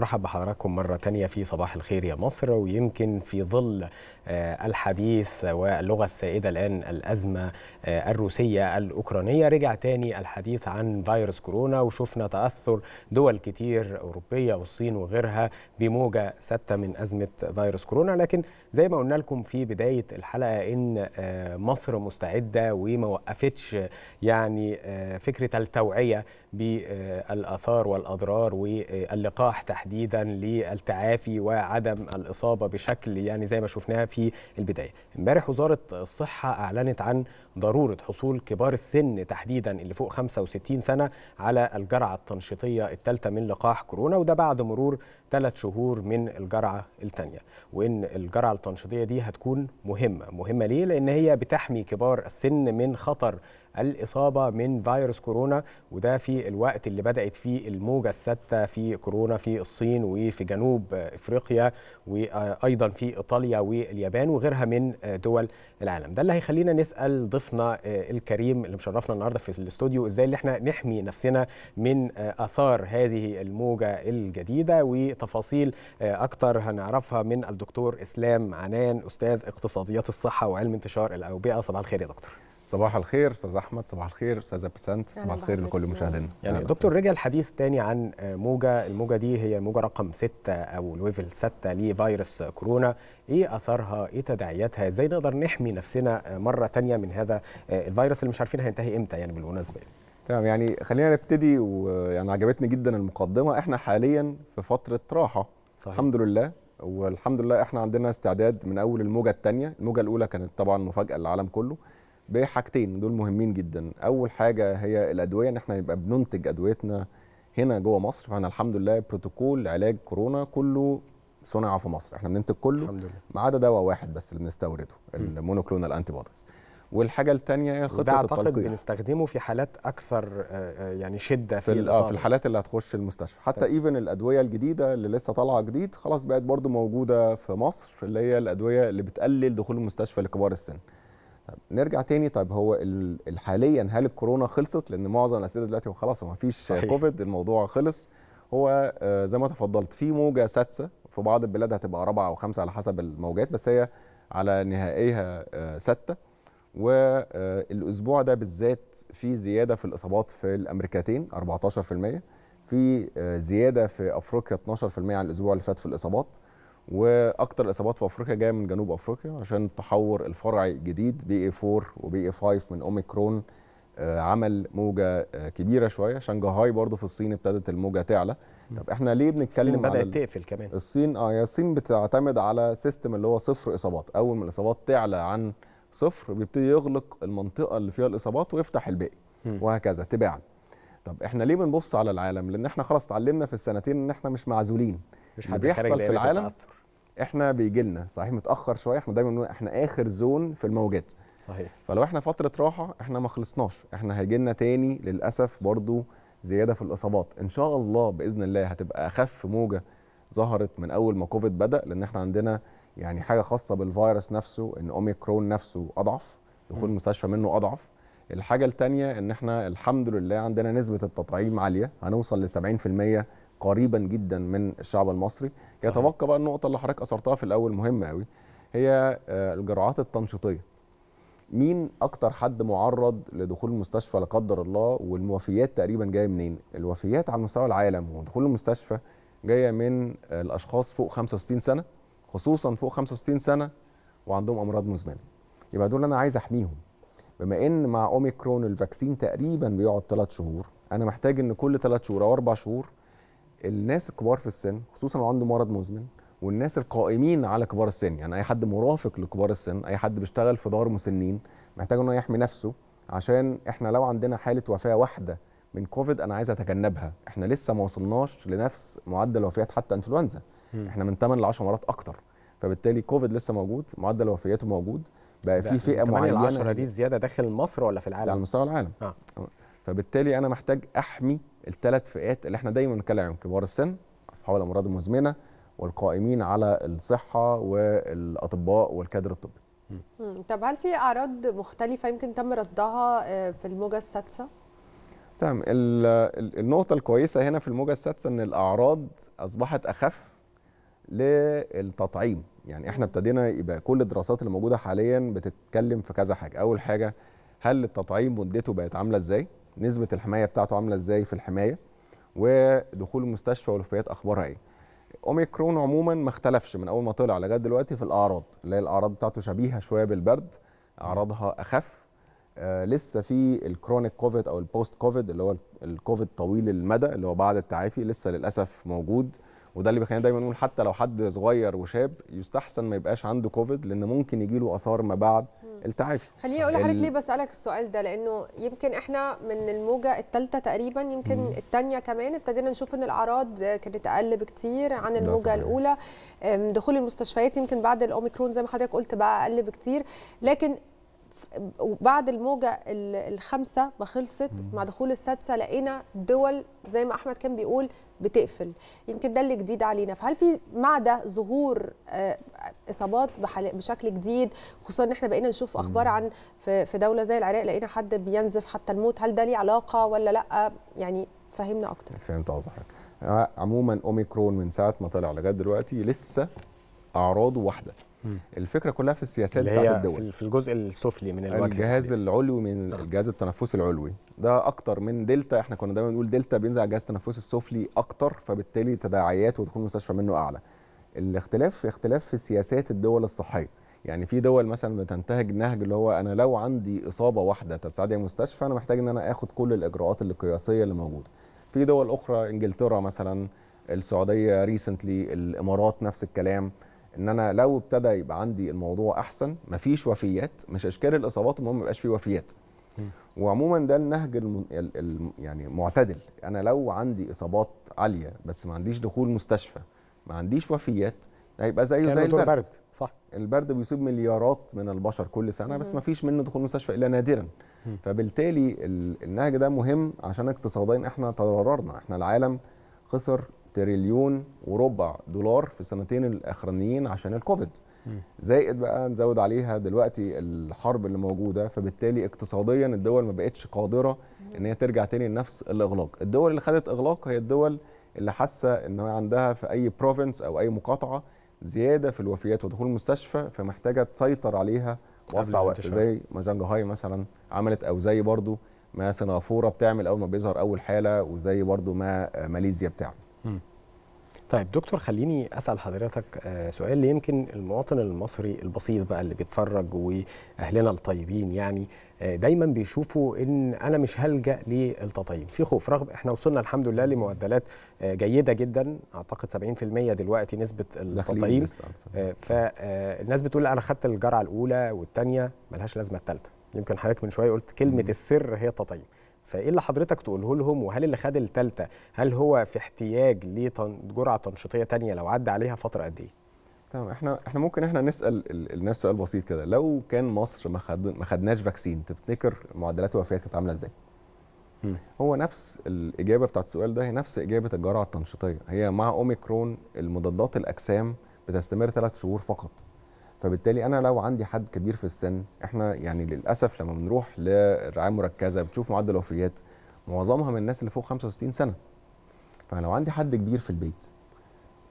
نرحب بحضراتكم مرة تانية في صباح الخير يا مصر ويمكن في ظل آه، الحديث واللغة السائدة الآن الأزمة آه، الروسية الأوكرانية رجع تاني الحديث عن فيروس كورونا وشفنا تأثر دول كتير أوروبية والصين وغيرها بموجة ستة من أزمة فيروس كورونا لكن زي ما قلنا لكم في بداية الحلقة إن آه، مصر مستعدة وما وقفتش يعني فكرة التوعية بالآثار والأضرار واللقاح تحديدا تحديدا للتعافي وعدم الاصابه بشكل يعني زي ما شفناها في البدايه امبارح وزاره الصحه اعلنت عن ضروره حصول كبار السن تحديدا اللي فوق 65 سنه على الجرعه التنشيطيه الثالثه من لقاح كورونا وده بعد مرور ثلاث شهور من الجرعه الثانيه وان الجرعه التنشيطيه دي هتكون مهمه مهمه ليه لان هي بتحمي كبار السن من خطر الإصابة من فيروس كورونا وده في الوقت اللي بدأت فيه الموجة الستة في كورونا في الصين وفي جنوب إفريقيا وأيضا في إيطاليا واليابان وغيرها من دول العالم ده اللي هيخلينا نسأل ضيفنا الكريم اللي مشرفنا النهاردة في الاستوديو إزاي اللي احنا نحمي نفسنا من آثار هذه الموجة الجديدة وتفاصيل أكتر هنعرفها من الدكتور إسلام عنان أستاذ اقتصاديات الصحة وعلم انتشار الأوبئة صباح الخير يا دكتور صباح الخير استاذ احمد صباح الخير استاذه بسنت صباح الخير لكل مشاهدينا يعني دكتور رجع الحديث تاني عن آه، موجه الموجه دي هي موجه رقم 6 او الويفل 6 لفيروس كورونا ايه اثرها ايه تداعياتها ازاي نقدر نحمي نفسنا آه، مره تانية من هذا آه، الفيروس اللي مش عارفين هينتهي امتى يعني بالمناسبه تمام يعني خلينا نبتدي ويعني عجبتني جدا المقدمه احنا حاليا في فتره راحه صحيح. الحمد لله والحمد لله احنا عندنا استعداد من اول الموجه الثانيه الموجه الاولى كانت طبعا مفاجاه للعالم كله بحاجتين دول مهمين جدا اول حاجه هي الادويه ان احنا نبقى بننتج ادويتنا هنا جوه مصر فاحنا الحمد لله بروتوكول علاج كورونا كله صنع في مصر احنا بننتج كله ما عدا دواء واحد بس اللي بنستورده المونوكلونال انتي بوديز والحاجه الثانيه هي خطه ده اعتقد بنستخدمه في حالات اكثر آه، آه، يعني شده في في, آه، في الحالات اللي هتخش المستشفى حتى طيب. ايفن الادويه الجديده اللي لسه طالعه جديد خلاص بقت برضو موجوده في مصر اللي هي الادويه اللي بتقلل دخول المستشفى لكبار السن نرجع تاني طيب هو حاليا هل الكورونا خلصت لان معظم الاسئله دلوقتي خلاص ما فيش كوفيد الموضوع خلص هو آه، زي ما تفضلت في موجه سادسه في بعض البلاد هتبقى رابعه او خمسه على حسب الموجات بس هي على نهائيها آه، سته والاسبوع آه، ده بالذات في زياده في الاصابات في الامريكتين 14% في زياده في افريقيا 12% عن الاسبوع اللي فات في الاصابات واكتر الاصابات في افريقيا جايه من جنوب افريقيا عشان التحور الفرعي الجديد بي اي 4 وبي اي 5 من اوميكرون آه، عمل موجه آه، كبيره شويه شنغهاي برضو في الصين ابتدت الموجه تعلى طب احنا ليه بنتكلم الصين بدات تقفل كمان الصين اه الصين بتعتمد على سيستم اللي هو صفر اصابات اول ما الاصابات تعلى عن صفر بيبتدي يغلق المنطقه اللي فيها الاصابات ويفتح الباقي وهكذا تباعا طب احنا ليه بنبص على العالم لان احنا خلاص اتعلمنا في السنتين ان احنا مش معزولين مش حد بيحصل في العالم احنا بيجي لنا صحيح متاخر شويه احنا دايما بنقول احنا اخر زون في الموجات صحيح فلو احنا فتره راحه احنا ما خلصناش احنا هيجي لنا تاني للاسف برضو زياده في الاصابات ان شاء الله باذن الله هتبقى اخف موجه ظهرت من اول ما كوفيد بدا لان احنا عندنا يعني حاجه خاصه بالفيروس نفسه ان اوميكرون نفسه اضعف دخول المستشفى منه اضعف الحاجه الثانيه ان احنا الحمد لله عندنا نسبه التطعيم عاليه هنوصل ل 70% قريبا جدا من الشعب المصري صحيح. يتبقى بقى النقطه اللي حضرتك اثرتها في الاول مهمه قوي هي آه، الجرعات التنشيطيه مين اكتر حد معرض لدخول المستشفى لا قدر الله والوفيات تقريبا جايه منين الوفيات على مستوى العالم ودخول المستشفى جايه من آه، الاشخاص فوق 65 سنه خصوصا فوق 65 سنه وعندهم امراض مزمنه يبقى دول انا عايز احميهم بما ان مع اوميكرون الفاكسين تقريبا بيقعد 3 شهور انا محتاج ان كل 3 شهور او 4 شهور الناس الكبار في السن خصوصا لو عنده مرض مزمن والناس القائمين على كبار السن يعني اي حد مرافق لكبار السن اي حد بيشتغل في دار مسنين محتاج انه يحمي نفسه عشان احنا لو عندنا حاله وفاه واحده من كوفيد انا عايز اتجنبها احنا لسه ما وصلناش لنفس معدل وفيات حتى انفلونزا احنا من 8 ل 10 مرات اكتر فبالتالي كوفيد لسه موجود معدل وفياته موجود بقى في فئه معينه 10 دي الزياده داخل مصر ولا في العالم؟ على مستوى العالم آه. فبالتالي انا محتاج احمي الثلاث فئات اللي احنا دايما بنتكلم عن كبار السن اصحاب الامراض المزمنه والقائمين على الصحه والاطباء والكادر الطبي طب هل في اعراض مختلفه يمكن تم رصدها آه، في الموجه السادسه تمام النقطه الكويسه هنا في الموجه السادسه ان الاعراض اصبحت اخف للتطعيم يعني احنا ابتدينا يبقى كل الدراسات اللي موجوده حاليا بتتكلم في كذا حاجه اول حاجه هل التطعيم مدته بقت عامله ازاي نسبه الحمايه بتاعته عامله ازاي في الحمايه ودخول المستشفى والوفيات اخبارها ايه اوميكرون عموما ما اختلفش من اول ما طلع لغايه دلوقتي في الاعراض اللي هي الاعراض بتاعته شبيهه شويه بالبرد اعراضها اخف آه لسه في الكرونيك كوفيد او البوست كوفيد اللي هو الكوفيد طويل المدى اللي هو بعد التعافي لسه للاسف موجود وده اللي بيخلينا دايما نقول حتى لو حد صغير وشاب يستحسن ما يبقاش عنده كوفيد لان ممكن يجي له اثار ما بعد التعافي خليني اقول لحضرتك ليه بسالك السؤال ده لانه يمكن احنا من الموجه الثالثه تقريبا يمكن الثانيه كمان ابتدينا نشوف ان الاعراض كانت اقل بكتير عن الموجه الاولى دخول المستشفيات يمكن بعد الاوميكرون زي ما حضرتك قلت بقى اقل بكتير لكن وبعد الموجه الخامسه ما خلصت مع دخول السادسه لقينا دول زي ما احمد كان بيقول بتقفل يمكن ده اللي جديد علينا فهل في مع ده ظهور آه، اصابات بشكل جديد خصوصا ان احنا بقينا نشوف اخبار عن في دوله زي العراق لقينا حد بينزف حتى الموت هل ده ليه علاقه ولا لا يعني فهمنا اكتر فهمت قصدك آه، عموما اوميكرون من ساعه ما طلع لغايه دلوقتي لسه اعراضه واحده الفكره كلها في السياسات بتاعت الدول في الجزء السفلي من الوجه الجهاز العلوي من الجهاز التنفسي العلوي ده اكتر من دلتا احنا كنا دايما بنقول دلتا بينزل على الجهاز التنفسي السفلي اكتر فبالتالي تداعيات ودخول المستشفى منه اعلى الاختلاف اختلاف في سياسات الدول الصحيه يعني في دول مثلا بتنتهج نهج اللي هو انا لو عندي اصابه واحده تستدعي مستشفى انا محتاج ان انا اخد كل الاجراءات القياسيه اللي موجوده في دول اخرى انجلترا مثلا السعوديه ريسنتلي الامارات نفس الكلام ان انا لو ابتدى يبقى عندي الموضوع احسن مفيش وفيات مش اشكال الاصابات المهم ما يبقاش فيه وفيات وعموما ده النهج الم... ال... يعني معتدل انا لو عندي اصابات عاليه بس ما عنديش دخول مستشفى ما عنديش وفيات هيبقى زيه زي البرد برد. صح البرد بيصيب مليارات من البشر كل سنه بس ما فيش منه دخول مستشفى الا نادرا فبالتالي النهج ده مهم عشان اقتصاديا احنا تضررنا احنا العالم خسر تريليون وربع دولار في السنتين الاخرانيين عشان الكوفيد زائد بقى نزود عليها دلوقتي الحرب اللي موجوده فبالتالي اقتصاديا الدول ما بقتش قادره ان هي ترجع تاني لنفس الاغلاق الدول اللي خدت اغلاق هي الدول اللي حاسه ان عندها في اي بروفنس او اي مقاطعه زياده في الوفيات ودخول المستشفى فمحتاجه تسيطر عليها واسرع وقت زي ما زنجهاي مثلا عملت او زي برضو ما سنغافوره بتعمل اول ما بيظهر اول حاله وزي برضو ما ماليزيا بتعمل طيب دكتور خليني اسال حضرتك آه، سؤال اللي يمكن المواطن المصري البسيط بقى اللي بيتفرج واهلنا الطيبين يعني آه، دايما بيشوفوا ان انا مش هلجا للتطعيم في خوف رغم احنا وصلنا الحمد لله لمعدلات آه، جيده جدا اعتقد 70% دلوقتي نسبه التطعيم فالناس بتقول انا خدت الجرعه الاولى والثانيه ملهاش لازمه الثالثه يمكن حضرتك من شويه قلت كلمه السر هي التطعيم فايه اللي حضرتك تقوله لهم وهل اللي خد الثالثه هل هو في احتياج لجرعه تنشيطيه ثانيه لو عدى عليها فتره قد ايه؟ تمام احنا احنا ممكن احنا نسال الناس سؤال بسيط كده لو كان مصر ما خد ما خدناش فاكسين تفتكر معدلات الوفيات كانت عامله ازاي؟ هو نفس الاجابه بتاعت السؤال ده هي نفس اجابه الجرعه التنشيطيه هي مع اوميكرون المضادات الاجسام بتستمر ثلاث شهور فقط فبالتالي انا لو عندي حد كبير في السن احنا يعني للاسف لما بنروح للرعايه المركزه بتشوف معدل الوفيات معظمها من الناس اللي فوق 65 سنه فلو عندي حد كبير في البيت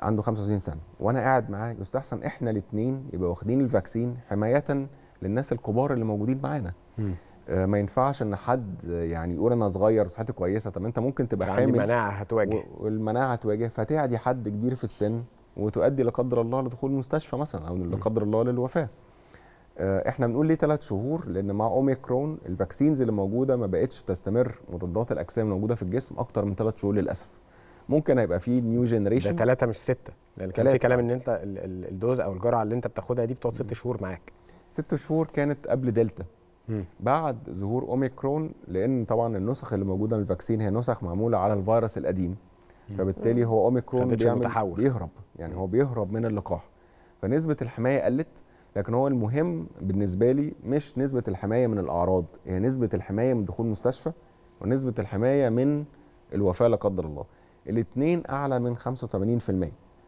عنده 65 سنه وانا قاعد معاه يستحسن احنا الاثنين يبقى واخدين الفاكسين حمايه للناس الكبار اللي موجودين معانا آه، ما ينفعش ان حد يعني يقول انا صغير وصحتي كويسه طب انت ممكن تبقى حامل عندي مناعه هتواجه والمناعه هتواجه فتعدي حد كبير في السن وتؤدي لا قدر الله لدخول المستشفى مثلا او لا قدر الله للوفاه آه، احنا بنقول ليه ثلاث شهور لان مع اوميكرون الفاكسينز اللي موجوده ما بقتش بتستمر مضادات الاجسام الموجوده في الجسم اكتر من ثلاث شهور للاسف ممكن هيبقى في نيو جنريشن ده ثلاثه مش سته لان يعني كان في كلام ان انت الدوز او الجرعه اللي انت بتاخدها دي بتقعد ست شهور معاك ست شهور كانت قبل دلتا بعد ظهور اوميكرون لان طبعا النسخ اللي موجوده من الفاكسين هي نسخ معموله على الفيروس القديم فبالتالي هو اوميكرون بيعمل متحول. بيهرب يعني هو بيهرب من اللقاح فنسبه الحمايه قلت لكن هو المهم بالنسبه لي مش نسبه الحمايه من الاعراض هي يعني نسبه الحمايه من دخول مستشفى ونسبه الحمايه من الوفاه لا قدر الله الاثنين اعلى من 85%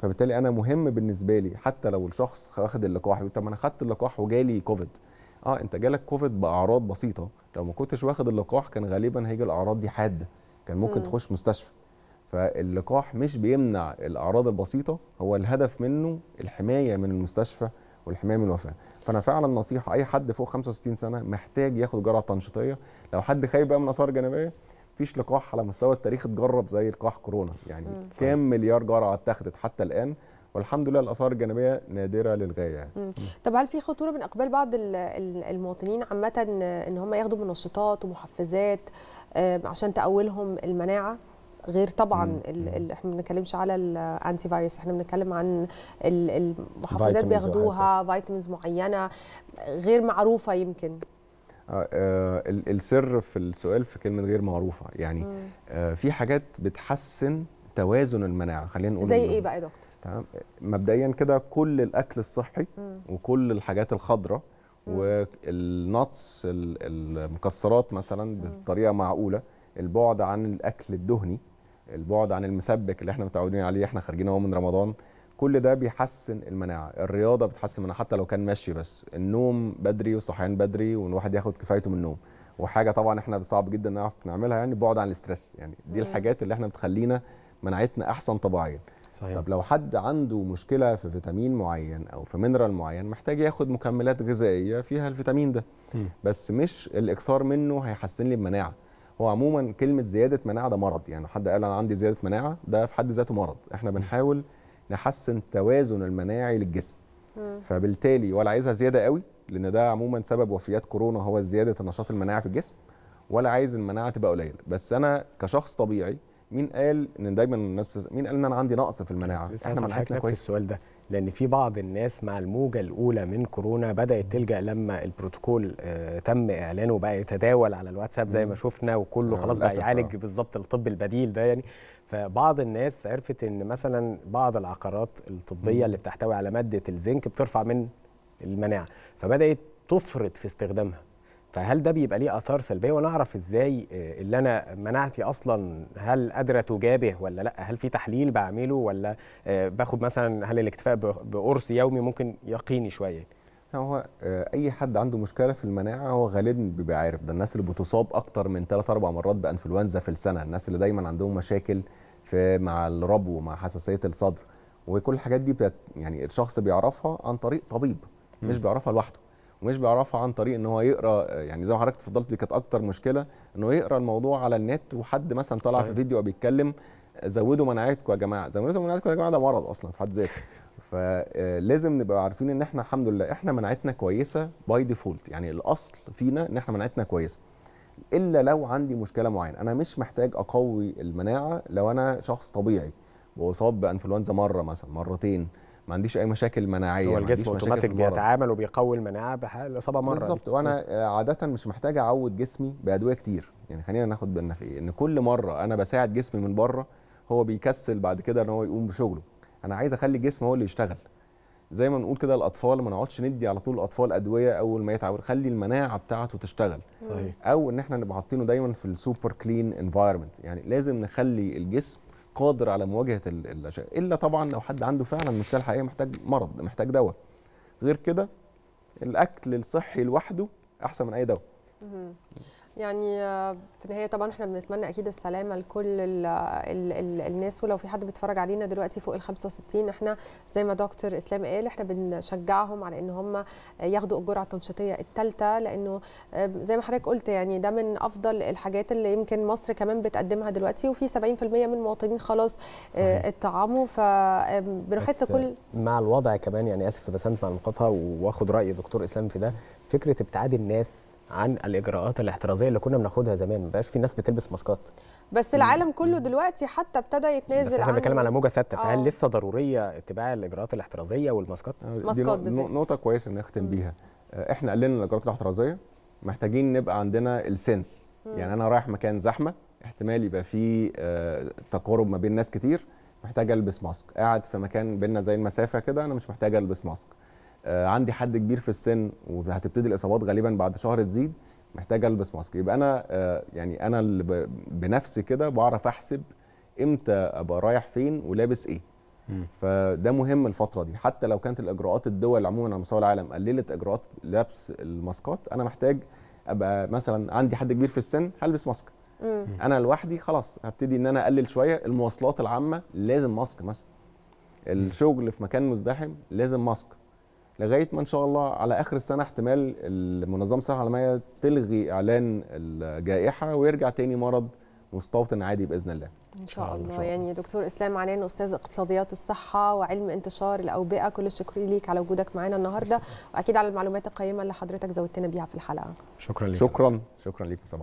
فبالتالي انا مهم بالنسبه لي حتى لو الشخص واخد اللقاح يقول طب انا اخذت اللقاح وجالي كوفيد اه انت جالك كوفيد باعراض بسيطه لو ما كنتش واخد اللقاح كان غالبا هيجي الاعراض دي حاده كان ممكن م. تخش مستشفى فاللقاح مش بيمنع الاعراض البسيطه هو الهدف منه الحمايه من المستشفى والحمايه من الوفاه فانا فعلا نصيحه اي حد فوق 65 سنه محتاج ياخد جرعه تنشيطيه لو حد خايف بقى من اثار جانبيه مفيش لقاح على مستوى التاريخ اتجرب زي لقاح كورونا يعني كام مليار جرعه اتاخدت حتى الان والحمد لله الاثار الجانبيه نادره للغايه يعني. طب هل في خطوره من اقبال بعض المواطنين عامه ان هم ياخدوا منشطات ومحفزات آه، عشان تقولهم المناعه غير طبعا ال... احنا ما بنتكلمش على الانتي فايروس احنا بنتكلم عن المحفزات بياخدوها فيتامينز معينه غير معروفه يمكن آه, آه، السر في السؤال في كلمه غير معروفه يعني آه في حاجات بتحسن توازن المناعه خلينا نقول زي ايه بقى يا دكتور تمام مبدئيا كده كل الاكل الصحي مم. وكل الحاجات الخضراء والنطس المكسرات مثلا بطريقه معقوله البعد عن الاكل الدهني البعد عن المسبك اللي احنا متعودين عليه احنا خارجين اهو من رمضان كل ده بيحسن المناعه الرياضه بتحسن المناعه حتى لو كان مشي بس النوم بدري وصحيان بدري وان الواحد ياخد كفايته من النوم وحاجه طبعا احنا صعب جدا نعرف نعملها يعني بعد عن الاسترس يعني دي الحاجات اللي احنا بتخلينا مناعتنا احسن طبيعيا صحيح. طب لو حد عنده مشكله في فيتامين معين او في مينرال معين محتاج ياخد مكملات غذائيه فيها الفيتامين ده م. بس مش الاكثار منه هيحسن لي المناعه هو عموما كلمه زياده مناعه ده مرض يعني حد قال انا عندي زياده مناعه ده في حد ذاته مرض احنا بنحاول نحسن التوازن المناعي للجسم فبالتالي ولا عايزها زياده قوي لان ده عموما سبب وفيات كورونا هو زياده النشاط المناعي في الجسم ولا عايز المناعه تبقى قليله بس انا كشخص طبيعي مين قال ان دايما الناس بتز... مين قال ان انا عندي نقص في المناعه احنا مناعتنا كويس السؤال ده لان في بعض الناس مع الموجه الاولى من كورونا بدات تلجا لما البروتوكول آه تم اعلانه بقى يتداول على الواتساب زي ما شفنا وكله آه، خلاص بقى يعالج آه. بالظبط الطب البديل ده يعني فبعض الناس عرفت ان مثلا بعض العقارات الطبيه اللي بتحتوي على ماده الزنك بترفع من المناعه فبدات تفرط في استخدامها فهل ده بيبقى ليه اثار سلبيه وانا اعرف ازاي آه، اللي انا مناعتي اصلا هل قادره تجابه ولا لا هل في تحليل بعمله ولا آه، باخد مثلا هل الاكتفاء بقرص يومي ممكن يقيني شويه هو آه، اي حد عنده مشكله في المناعه هو غالبا بيبقى عارف ده الناس اللي بتصاب اكتر من 3 4 مرات بانفلونزا في السنه الناس اللي دايما عندهم مشاكل في مع الربو ومع حساسيه الصدر وكل الحاجات دي يعني الشخص بيعرفها عن طريق طبيب مش بيعرفها لوحده ومش بيعرفها عن طريق ان هو يقرا يعني زي ما حضرتك اتفضلت دي كانت اكتر مشكله انه يقرا الموضوع على النت وحد مثلا طلع صحيح. في فيديو بيتكلم زودوا مناعتكم يا جماعه زودوا مناعتكم يا جماعه ده مرض اصلا في حد ذاته فلازم آه، نبقى عارفين ان احنا الحمد لله احنا مناعتنا كويسه باي ديفولت يعني الاصل فينا ان احنا مناعتنا كويسه الا لو عندي مشكله معينه انا مش محتاج اقوي المناعه لو انا شخص طبيعي واصاب بانفلونزا مره مثلا مرتين ما عنديش اي مشاكل مناعيه هو الجسم اوتوماتيك بيتعامل وبيقوي المناعه الاصابه مره بالظبط وانا آه، عاده مش محتاج اعود جسمي بادويه كتير يعني خلينا ناخد بالنا في ايه ان كل مره انا بساعد جسمي من بره هو بيكسل بعد كده ان هو يقوم بشغله انا عايز اخلي الجسم هو اللي يشتغل زي ما نقول كده الاطفال ما نقعدش ندي على طول الاطفال ادويه اول ما يتعب خلي المناعه بتاعته تشتغل صحيح. او ان احنا نبقى حاطينه دايما في السوبر كلين انفايرمنت يعني لازم نخلي الجسم قادر على مواجهه الاشياء الا طبعا لو حد عنده فعلا مشكله حقيقيه محتاج مرض محتاج دواء غير كده الاكل الصحي لوحده احسن من اي دواء يعني آه، في النهايه طبعا احنا بنتمنى اكيد السلامه لكل الـ الـ الـ الناس ولو في حد بيتفرج علينا دلوقتي فوق ال 65 احنا زي ما دكتور اسلام قال احنا بنشجعهم على ان هم ياخدوا الجرعه التنشيطيه الثالثه لانه آه، زي ما حضرتك قلت يعني ده من افضل الحاجات اللي يمكن مصر كمان بتقدمها دلوقتي وفي 70% من المواطنين خلاص آه، اتطعموا فبنحث كل مع الوضع كمان يعني اسف بسنت مع المقاطعه واخد راي دكتور اسلام في ده فكره ابتعاد الناس عن الاجراءات الاحترازيه اللي كنا بناخدها زمان ما بقاش في ناس بتلبس ماسكات بس العالم كله دلوقتي حتى ابتدى يتنازل بس احنا بنتكلم على موجه سته فهل آه. لسه ضروريه اتباع الاجراءات الاحترازيه والماسكات آه، دي نقطه كويسه نختم بيها آه، احنا قللنا الاجراءات الاحترازيه محتاجين نبقى عندنا السنس يعني انا رايح مكان زحمه احتمال يبقى فيه تقارب ما بين ناس كتير محتاج البس ماسك قاعد في مكان بينا زي المسافه كده انا مش محتاج البس ماسك آه، عندي حد كبير في السن وهتبتدي الاصابات غالبا بعد شهر تزيد محتاج البس ماسك يبقى انا آه، يعني انا اللي بنفسي كده بعرف احسب امتى ابقى رايح فين ولابس ايه فده مهم الفتره دي حتى لو كانت الاجراءات الدول عموما على مستوى العالم قللت اجراءات لبس الماسكات انا محتاج ابقى مثلا عندي حد كبير في السن هلبس ماسك انا لوحدي خلاص هبتدي ان انا اقلل شويه المواصلات العامه لازم ماسك مثلا الشغل في مكان مزدحم لازم ماسك لغايه ما ان شاء الله على اخر السنه احتمال المنظمه الصحه العالميه تلغي اعلان الجائحه ويرجع تاني مرض مستوطن عادي باذن الله ان شاء الله, الله. يعني دكتور اسلام علان استاذ اقتصاديات الصحه وعلم انتشار الاوبئه كل الشكر ليك على وجودك معانا النهارده واكيد على المعلومات القيمه اللي حضرتك زودتنا بيها في الحلقه شكرا ليك شكرا شكرا ليك صباح